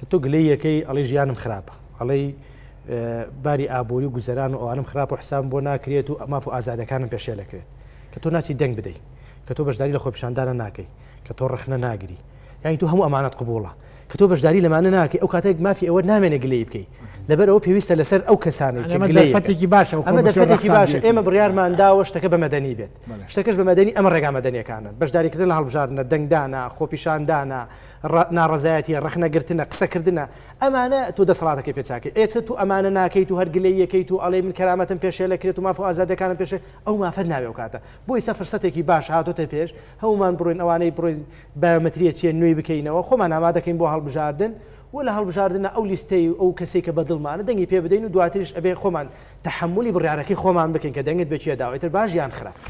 کە تۆ گلەی یەکەی ئەڵی ژیانم خراپە ئەڵی باری ئابووری و گوزەران و ئەوانم خراپ و حسان بۆ ناکرێت و ئەماف و ئازادەکانم پێشێ دەکرێت کە تۆ ناچی دەنگ بدەی کە تۆ بەشداری لە خۆپشاندانە ناکەی کە تۆ ڕخنە ناگری یانی تو هەموو ئەمانەت قوبووڵە کە تۆ بەشداری لەمانە ناکەی ئەو کاتێک مافی ئەوە نامێنە گلەی بکەی لەبەرەوە پێویستە لەسەر ئەو کەسانێکی باشە ئەمە دەفەتێکی باشە ئێمە بڕیارمانداوە شتەکە بەمەدەنی بێت شتەکەش بەمەدەنی ئەمە ڕێگامەدەنیەکانە بەشداریکردن لە هەڵبژاردنە دەنگدانە خۆپیشاندانە ناڕزایەتی ڕخنەگرتنە قسەکردە ئەمانە تۆ دەسڵاتەکەی پێچاکەی ئێتە تو ئەمانە ناکەیت و هەرگلی یەکەیت تو ئەڵێ من کەرامەتم پێشێ لەکرێت و مافۆ ئازادەکانە پێشێ ئەو مافەت ناوێ کاتە بۆی سەفرسەتێکی باش هاتۆتە پێش هەومان بڕۆین ئەوانەی بڕۆین بامەتریە چیە نوێی بکەینەوە خۆمان ئامادەکەین بۆ هەڵبژاردن وە لە هەڵبژاردنە ئەو أو ئەو کەسی کە بەدڵمانە دەنگی پێ بدەین و دواتریش ئەبێ خۆمان تحملی بڕارەکەی خۆمان بکەین کە دەنگت بچێ داوێتتر باشیان خراپ.